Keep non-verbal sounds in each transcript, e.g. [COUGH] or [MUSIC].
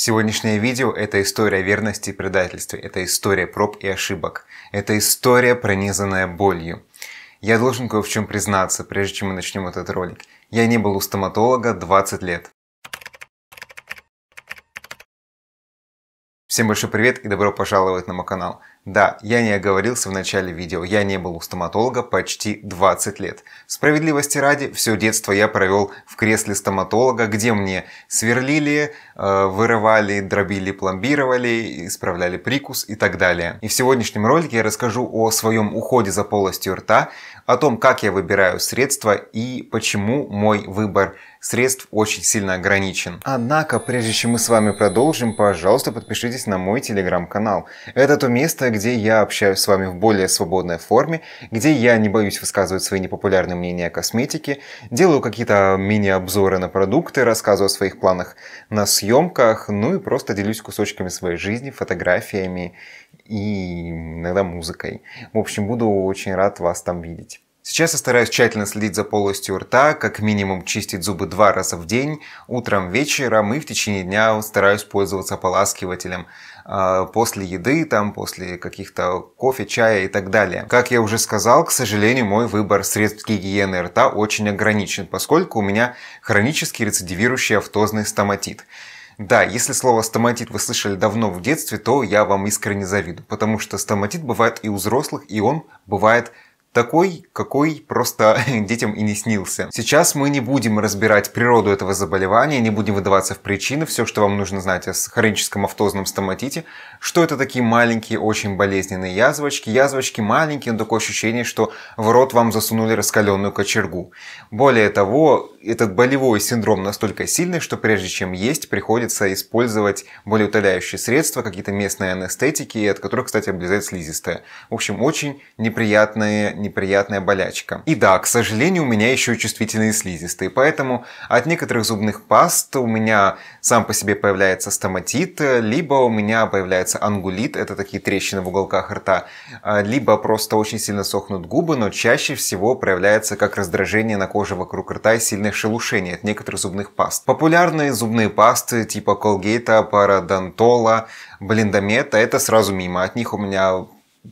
Сегодняшнее видео – это история верности и предательства, это история проб и ошибок, это история, пронизанная болью. Я должен кое в чем признаться, прежде чем мы начнем этот ролик. Я не был у стоматолога 20 лет. Всем большой привет и добро пожаловать на мой канал. Да, я не оговорился в начале видео, я не был у стоматолога почти 20 лет. Справедливости ради, все детство я провел в кресле стоматолога, где мне сверлили, э, вырывали, дробили, пломбировали, исправляли прикус и так далее. И в сегодняшнем ролике я расскажу о своем уходе за полостью рта, о том, как я выбираю средства и почему мой выбор средств очень сильно ограничен. Однако, прежде чем мы с вами продолжим, пожалуйста, подпишитесь на мой телеграм-канал. Это то место, подкаста, где я общаюсь с вами в более свободной форме, где я не боюсь высказывать свои непопулярные мнения о косметике, делаю какие-то мини-обзоры на продукты, рассказываю о своих планах на съемках, ну и просто делюсь кусочками своей жизни, фотографиями и иногда музыкой. В общем, буду очень рад вас там видеть. Сейчас я стараюсь тщательно следить за полостью рта, как минимум чистить зубы два раза в день, утром, вечером и в течение дня стараюсь пользоваться ополаскивателем а, после еды, там, после каких-то кофе, чая и так далее. Как я уже сказал, к сожалению, мой выбор средств гигиены рта очень ограничен, поскольку у меня хронический рецидивирующий автозный стоматит. Да, если слово стоматит вы слышали давно в детстве, то я вам искренне завидую, потому что стоматит бывает и у взрослых, и он бывает такой, какой просто [LAUGHS] детям и не снился. Сейчас мы не будем разбирать природу этого заболевания, не будем выдаваться в причины, все, что вам нужно знать о хроническом автозном стоматите, что это такие маленькие, очень болезненные язвочки. Язвочки маленькие, но такое ощущение, что в рот вам засунули раскаленную кочергу. Более того, этот болевой синдром настолько сильный, что прежде чем есть, приходится использовать болеутоляющие средства, какие-то местные анестетики, от которых, кстати, облезает слизистая. В общем, очень неприятные неприятная болячка. И да, к сожалению, у меня еще чувствительные слизистые, поэтому от некоторых зубных паст у меня сам по себе появляется стоматит, либо у меня появляется ангулит, это такие трещины в уголках рта, а, либо просто очень сильно сохнут губы, но чаще всего проявляется как раздражение на коже вокруг рта и сильное шелушение от некоторых зубных паст. Популярные зубные пасты типа Колгейта, Парадонтола, Блиндомета, это сразу мимо. От них у меня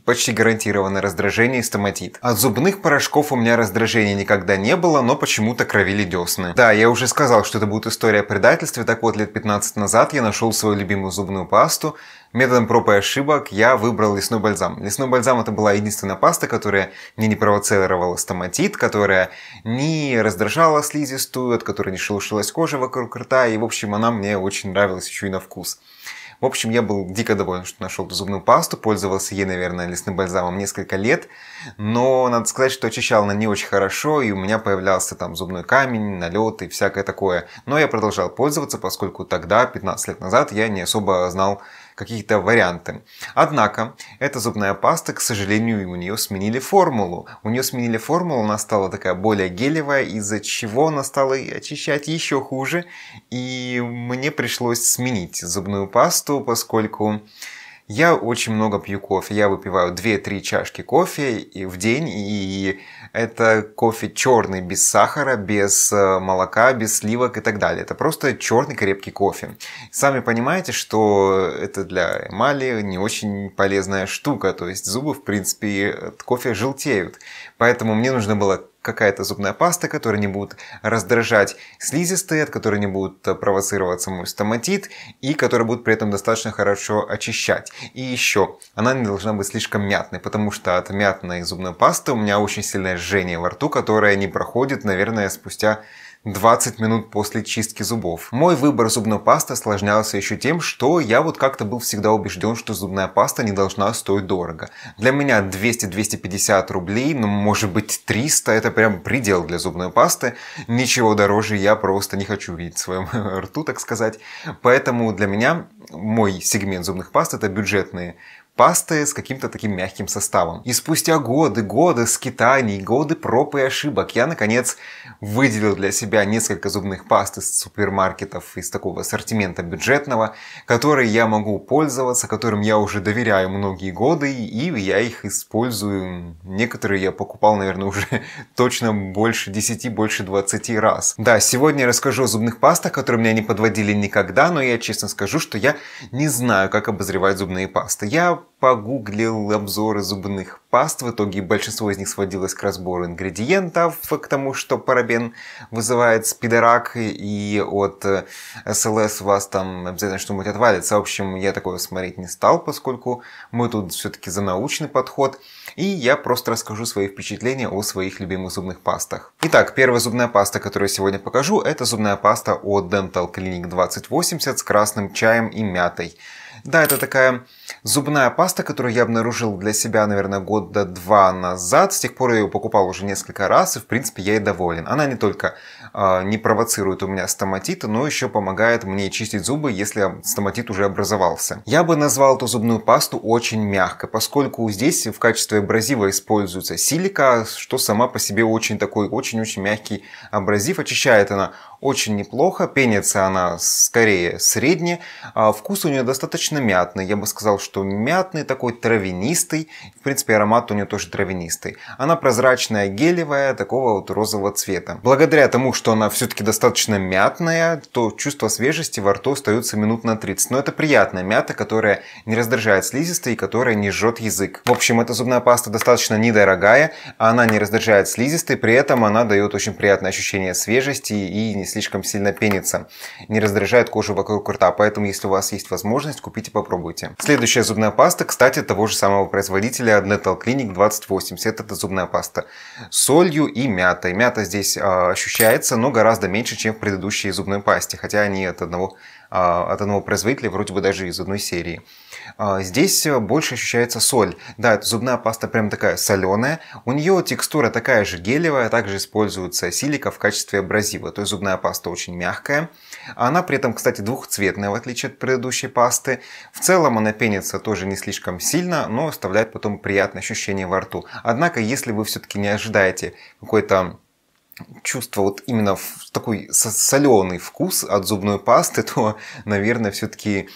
почти гарантированно раздражение и стоматит. От зубных порошков у меня раздражения никогда не было, но почему-то кровили десны. Да, я уже сказал, что это будет история о предательстве, так вот лет 15 назад я нашел свою любимую зубную пасту, Методом проб и ошибок я выбрал лесной бальзам. Лесной бальзам это была единственная паста, которая мне не провоцировала стоматит, которая не раздражала слизистую, от которой не шелушилась кожа вокруг рта, и в общем она мне очень нравилась еще и на вкус. В общем, я был дико доволен, что нашел зубную пасту, пользовался ей, наверное, лесным бальзамом несколько лет, но надо сказать, что очищал она не очень хорошо, и у меня появлялся там зубной камень, налет и всякое такое. Но я продолжал пользоваться, поскольку тогда, 15 лет назад, я не особо знал, какие-то варианты. Однако, эта зубная паста, к сожалению, у нее сменили формулу. У нее сменили формулу, она стала такая более гелевая, из-за чего она стала очищать еще хуже. И мне пришлось сменить зубную пасту, поскольку я очень много пью кофе. Я выпиваю 2-3 чашки кофе в день, и это кофе черный, без сахара, без э, молока, без сливок и так далее. Это просто черный крепкий кофе. Сами понимаете, что это для эмали не очень полезная штука, то есть зубы, в принципе, от кофе желтеют. Поэтому мне нужно было какая-то зубная паста, которая не будет раздражать слизистые, от которой не будет э, провоцироваться мой стоматит и которая будет при этом достаточно хорошо очищать. И еще, она не должна быть слишком мятной, потому что от мятной зубной пасты у меня очень сильное жжение во рту, которое не проходит, наверное, спустя 20 минут после чистки зубов. Мой выбор зубной пасты осложнялся еще тем, что я вот как-то был всегда убежден, что зубная паста не должна стоить дорого. Для меня 200-250 рублей, ну может быть 300, это прям предел для зубной пасты. Ничего дороже я просто не хочу видеть в своем [LAUGHS] рту, так сказать. Поэтому для меня мой сегмент зубных паст это бюджетные пасты с каким-то таким мягким составом. И спустя годы, годы скитаний, годы проб и ошибок я, наконец, выделил для себя несколько зубных паст из супермаркетов, из такого ассортимента бюджетного, которые я могу пользоваться, которым я уже доверяю многие годы, и я их использую. Некоторые я покупал, наверное, [LAUGHS] уже точно больше 10, больше 20 раз. Да, сегодня я расскажу о зубных пастах, которые меня не подводили никогда, но я честно скажу, что я не знаю, как обозревать зубные пасты. Я погуглил обзоры зубных паст. В итоге большинство из них сводилось к разбору ингредиентов, к тому, что парабен вызывает спидорак, и от э, СЛС вас там обязательно что-нибудь отвалится. В общем, я такое смотреть не стал, поскольку мы тут все-таки за научный подход. И я просто расскажу свои впечатления о своих любимых зубных пастах. Итак, первая зубная паста, которую я сегодня покажу, это зубная паста от Dental Clinic 2080 с красным чаем и мятой. Да, это такая зубная паста, которую я обнаружил для себя, наверное, года два назад. С тех пор я ее покупал уже несколько раз, и, в принципе, я и доволен. Она не только э, не провоцирует у меня стоматит, но еще помогает мне чистить зубы, если стоматит уже образовался. Я бы назвал эту зубную пасту очень мягкой, поскольку здесь в качестве абразива используется силика, что сама по себе очень такой очень-очень мягкий абразив. Очищает она очень неплохо. Пенится она скорее средне. А вкус у нее достаточно мятный. Я бы сказал, что мятный, такой травянистый. В принципе, аромат у нее тоже травянистый. Она прозрачная, гелевая, такого вот розового цвета. Благодаря тому, что она все-таки достаточно мятная, то чувство свежести во рту остается минут на 30. Но это приятная мята, которая не раздражает слизистые и которая не жжет язык. В общем, эта зубная паста достаточно недорогая. Она не раздражает слизистые, при этом она дает очень приятное ощущение свежести и слишком сильно пенится, не раздражает кожу вокруг рта, поэтому если у вас есть возможность, купите, попробуйте. Следующая зубная паста, кстати, того же самого производителя Dental Clinic 2080, это зубная паста с солью и мятой. Мята здесь э, ощущается, но гораздо меньше, чем в предыдущей зубной пасте, хотя они от одного, э, от одного производителя, вроде бы даже из одной серии. А, здесь э, больше ощущается соль. Да, эта зубная паста прям такая соленая. У нее текстура такая же гелевая, также используется силика в качестве абразива. То есть зубная паста очень мягкая. Она при этом, кстати, двухцветная, в отличие от предыдущей пасты. В целом она пенится тоже не слишком сильно, но оставляет потом приятное ощущение во рту. Однако, если вы все-таки не ожидаете какой-то чувство вот именно в такой соленый вкус от зубной пасты, [LAUGHS] то, наверное, все-таки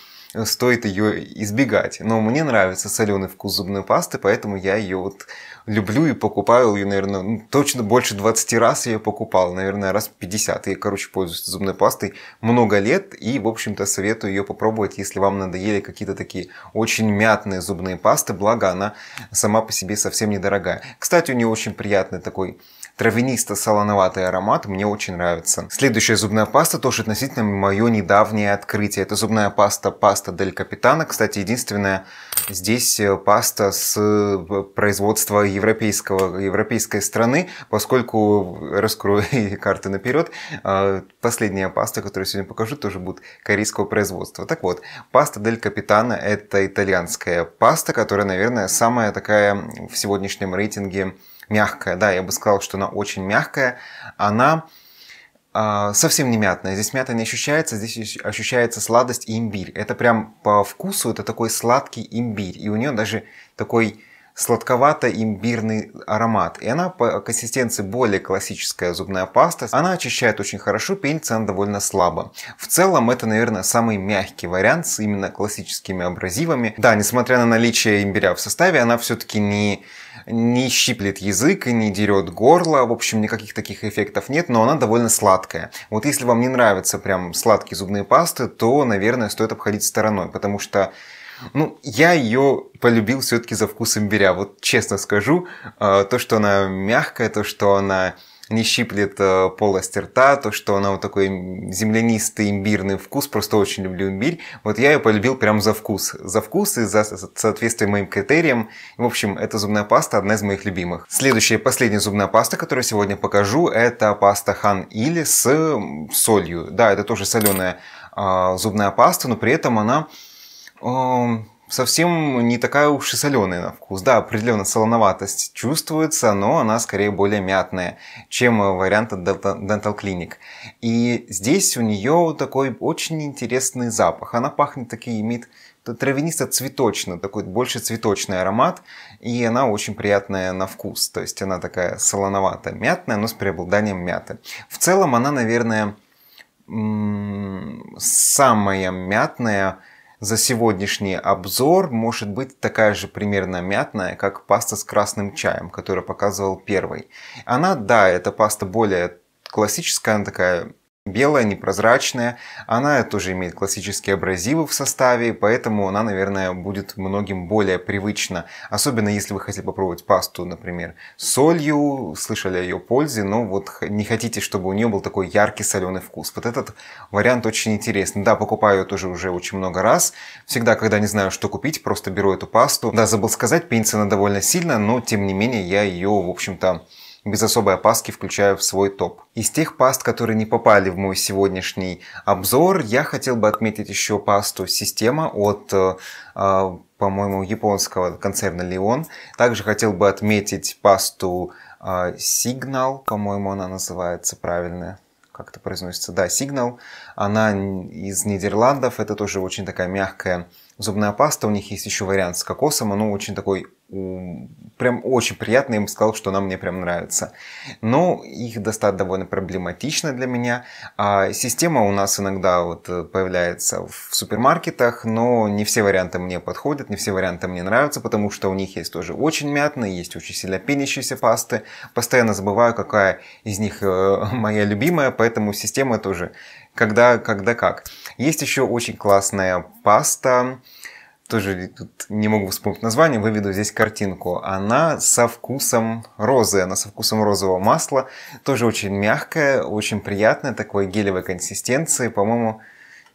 стоит ее избегать. Но мне нравится соленый вкус зубной пасты, поэтому я ее вот люблю и покупаю ее, наверное, ну, точно больше 20 раз я ее покупал, наверное, раз 50. Я, короче, пользуюсь зубной пастой много лет и, в общем-то, советую ее попробовать, если вам надоели какие-то такие очень мятные зубные пасты, благо она сама по себе совсем недорогая. Кстати, у нее очень приятный такой травянисто-солоноватый аромат, мне очень нравится. Следующая зубная паста тоже относительно мое недавнее открытие. Это зубная паста паста Дель Капитана. Кстати, единственная здесь э, паста с э, производства европейского, европейской страны, поскольку, раскрою [LAUGHS] карты наперед, э, последняя паста, которую сегодня покажу, тоже будет корейского производства. Так вот, паста Дель Капитана это итальянская паста, которая, наверное, самая такая в сегодняшнем рейтинге мягкая, да, я бы сказал, что она очень мягкая, она э, совсем не мятная. Здесь мята не ощущается, здесь ощущается сладость и имбирь. Это прям по вкусу, это такой сладкий имбирь. И у нее даже такой сладковато-имбирный аромат. И она по консистенции более классическая зубная паста. Она очищает очень хорошо, пенится она довольно слабо. В целом это, наверное, самый мягкий вариант с именно классическими абразивами. Да, несмотря на наличие имбиря в составе, она все-таки не не щиплет язык и не дерет горло. В общем, никаких таких эффектов нет, но она довольно сладкая. Вот если вам не нравятся прям сладкие зубные пасты, то, наверное, стоит обходить стороной, потому что ну, я ее полюбил все-таки за вкус имбиря. Вот честно скажу, э, то, что она мягкая, то, что она не щиплет э, полость рта, то, что она вот такой землянистый имбирный вкус, просто очень люблю имбирь. Вот я ее полюбил прям за вкус. За вкус и за соответствие моим критериям. В общем, эта зубная паста одна из моих любимых. Следующая, последняя зубная паста, которую сегодня покажу, это паста Хан Или с солью. Да, это тоже соленая а, зубная паста, но при этом она совсем не такая уж и соленая на вкус. Да, определенно солоноватость чувствуется, но она скорее более мятная, чем э, вариант от Dental Clinic. И здесь у нее такой очень интересный запах. Она пахнет такие, имеет травянисто цветочный такой больше цветочный аромат, и она очень приятная на вкус. То есть она такая солоноватая, мятная, но с преобладанием мяты. В целом она, наверное, самая мятная за сегодняшний обзор может быть такая же примерно мятная, как паста с красным чаем, которую показывал первый. Она, да, эта паста более классическая, она такая белая, непрозрачная. Она тоже имеет классические абразивы в составе, поэтому она, наверное, будет многим более привычна. Особенно если вы хотите попробовать пасту, например, с солью, слышали о ее пользе, но вот не хотите, чтобы у нее был такой яркий соленый вкус. Вот этот вариант очень интересный. Да, покупаю ее тоже уже очень много раз. Всегда, когда не знаю, что купить, просто беру эту пасту. Да, забыл сказать, пенится она довольно сильно, но тем не менее я ее, в общем-то, без особой опаски включаю в свой топ. Из тех паст, которые не попали в мой сегодняшний обзор, я хотел бы отметить еще пасту «Система» от, э, а, по-моему, японского концерна «Леон». Также хотел бы отметить пасту а, «Сигнал», по-моему, она называется правильно как это произносится, да, Сигнал. она из Нидерландов, это тоже очень такая мягкая зубная паста, у них есть еще вариант с кокосом, оно очень такой, прям очень приятный, я им сказал, что она мне прям нравится. Но их достать довольно проблематично для меня. А система у нас иногда вот э, появляется в супермаркетах, но не все варианты мне подходят, не все варианты мне нравятся, потому что у них есть тоже очень мятные, есть очень сильно пенящиеся пасты. Постоянно забываю, какая из них э, [LAUGHS] моя любимая, поэтому система тоже когда, когда как. Есть еще очень классная паста, тоже тут не могу вспомнить название, выведу здесь картинку. Она со вкусом розы, она со вкусом розового масла, тоже очень мягкая, очень приятная, такой гелевой консистенции, по-моему,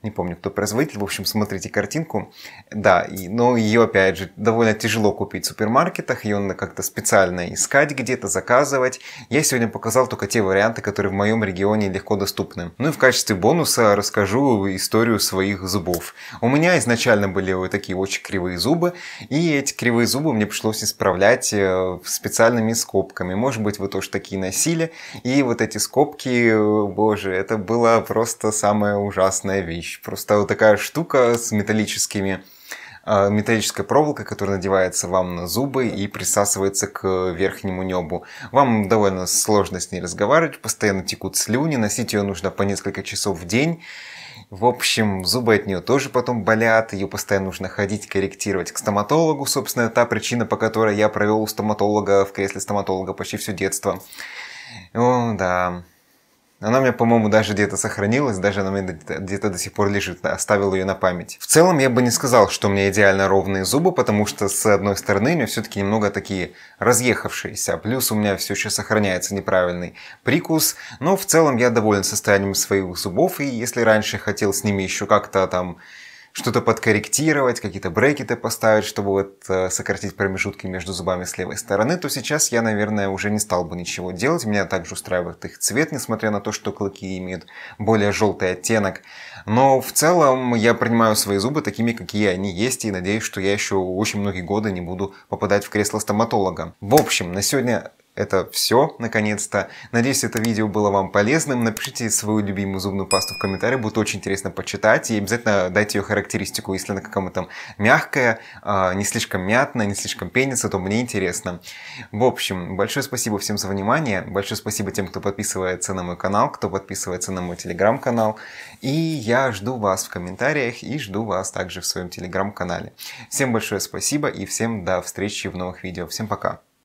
не помню, кто производитель, в общем, смотрите картинку, да, и, но ее, опять же, довольно тяжело купить в супермаркетах, ее надо как-то специально искать где-то, заказывать. Я сегодня показал только те варианты, которые в моем регионе легко доступны. Ну и в качестве бонуса расскажу историю своих зубов. У меня изначально были вот такие очень кривые зубы, и эти кривые зубы мне пришлось исправлять э, специальными скобками. Может быть, вы тоже такие носили, и вот эти скобки, э, боже, это была просто самая ужасная вещь вещь. Просто вот такая штука с металлическими а, металлическая проволока, которая надевается вам на зубы и присасывается к верхнему небу. Вам довольно сложно с ней разговаривать, постоянно текут слюни, носить ее нужно по несколько часов в день. В общем, зубы от нее тоже потом болят, ее постоянно нужно ходить, корректировать к стоматологу, собственно, та причина, по которой я провел у стоматолога в кресле стоматолога почти все детство. О, да. Она у меня, по-моему, даже где-то сохранилась, даже она мне где-то до сих пор лежит, оставил ее на память. В целом, я бы не сказал, что у меня идеально ровные зубы, потому что, с одной стороны, у меня все-таки немного такие разъехавшиеся, а плюс у меня все еще сохраняется неправильный прикус, но в целом я доволен состоянием своих зубов, и если раньше хотел с ними еще как-то там что-то подкорректировать, какие-то брекеты поставить, чтобы вот э, сократить промежутки между зубами с левой стороны, то сейчас я, наверное, уже не стал бы ничего делать. Меня также устраивает их цвет, несмотря на то, что клыки имеют более желтый оттенок. Но в целом я принимаю свои зубы такими, какие они есть, и надеюсь, что я еще очень многие годы не буду попадать в кресло стоматолога. В общем, на сегодня это все, наконец-то. Надеюсь, это видео было вам полезным. Напишите свою любимую зубную пасту в комментариях, будет очень интересно почитать. И обязательно дайте ее характеристику, если она какая-то мягкая, а, не слишком мятная, не слишком пенится, то мне интересно. В общем, большое спасибо всем за внимание. Большое спасибо тем, кто подписывается на мой канал, кто подписывается на мой телеграм-канал. И я жду вас в комментариях и жду вас также в своем телеграм-канале. Всем большое спасибо и всем до встречи в новых видео. Всем пока!